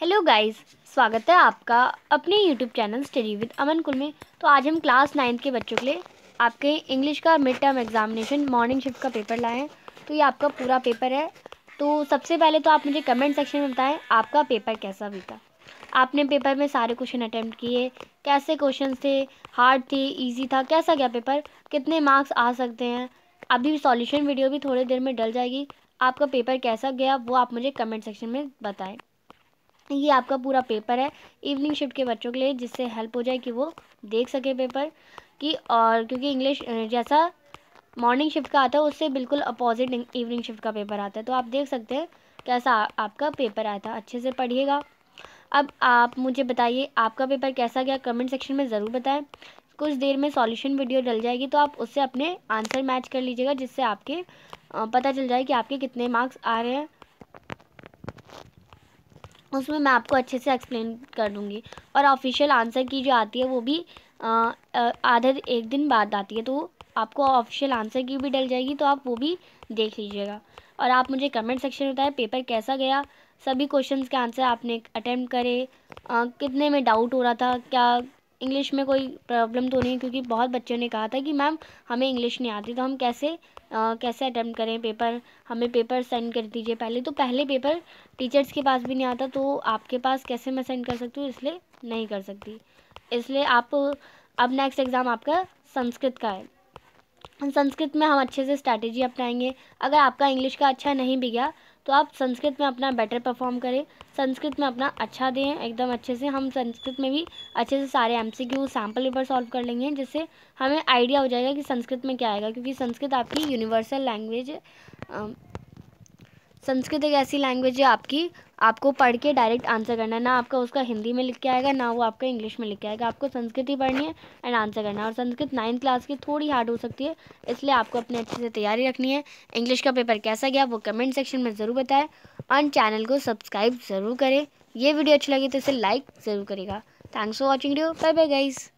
hello guys स्वागत है आपका अपने YouTube channel study with Aman कुल में तो आज हम क्लास नाइन्थ के बच्चों के लिए आपके इंग्लिश का mid term examination morning shift का पेपर लाए हैं तो ये आपका पूरा पेपर है तो सबसे पहले तो आप मुझे कमेंट सेक्शन में बताएं आपका पेपर कैसा बीता आपने पेपर में सारे क्वेश्चन अटैम्प्ट किए कैसे क्वेश्चन थे हार्ड थे ईजी था कैसा गया पेपर कितने मार्क्स आ सकते हैं अभी सॉल्यूशन वीडियो भी थोड़ी देर में डल जाएगी आपका पेपर कैसा गया वो आप मुझे कमेंट सेक्शन में बताएं ये आपका पूरा पेपर है इवनिंग शिफ्ट के बच्चों के लिए जिससे हेल्प हो जाए कि वो देख सके पेपर की और क्योंकि इंग्लिश जैसा मॉर्निंग शिफ्ट का आता है उससे बिल्कुल अपोजिट इवनिंग शिफ्ट का पेपर आता है तो आप देख सकते हैं कैसा आपका पेपर आया था अच्छे से पढ़िएगा अब आप मुझे बताइए आपका पेपर कैसा गया कमेंट सेक्शन में ज़रूर बताएं कुछ देर में सॉल्यूशन वीडियो डल जाएगी तो आप उससे अपने आंसर मैच कर लीजिएगा जिससे आपके पता चल जाए कि आपके कितने मार्क्स आ रहे हैं उसमें मैं आपको अच्छे से एक्सप्लेन कर दूँगी और ऑफिशियल आंसर की जो आती है वो भी आधे एक दिन बाद आती है तो आपको ऑफिशियल आंसर की भी डल जाएगी तो आप वो भी देख लीजिएगा और आप मुझे कमेंट सेक्शन में बताएं पेपर कैसा गया सभी क्वेश्चंस के आंसर आपने अटैम्प्ट करे आ, कितने में डाउट हो रहा था क्या इंग्लिश में कोई प्रॉब्लम तो नहीं क्योंकि बहुत बच्चों ने कहा था कि मैम हमें इंग्लिश नहीं आती तो हम कैसे आ, कैसे अटैम्प्ट करें पेपर हमें पेपर सेंड कर दीजिए पहले तो पहले पेपर टीचर्स के पास भी नहीं आता तो आपके पास कैसे मैं सेंड कर सकती हूँ इसलिए नहीं कर सकती इसलिए आप अब नेक्स्ट एग्ज़ाम आपका संस्कृत का है संस्कृत में हम अच्छे से स्ट्रैटेजी अपनाएंगे अगर आपका इंग्लिश का अच्छा नहीं भी गया तो आप संस्कृत में अपना बेटर परफॉर्म करें संस्कृत में अपना अच्छा दें एकदम अच्छे से हम संस्कृत में भी अच्छे से सारे M C Q sample paper solve कर लेंगे जिससे हमें आइडिया हो जाएगा कि संस्कृत में क्या आएगा क्योंकि संस्कृत आपकी यूनिवर्सल लैंग्वेज संस्कृत एक ऐसी लैंग्वेज है आपकी आपको पढ़ के डायरेक्ट आंसर करना है ना आपका उसका हिंदी में लिख के आएगा ना वो आपका इंग्लिश में लिख के आएगा आपको संस्कृत ही पढ़नी है एंड आंसर करना है और संस्कृत नाइन्थ क्लास की थोड़ी हार्ड हो सकती है इसलिए आपको अपने अच्छे से तैयारी रखनी है इंग्लिश का पेपर कैसा गया वो कमेंट सेक्शन में ज़रूर बताएं और चैनल को सब्सक्राइब ज़रूर करें ये वीडियो अच्छी लगी तो इसे लाइक ज़रूर करेगा thanks for watching video bye bye guys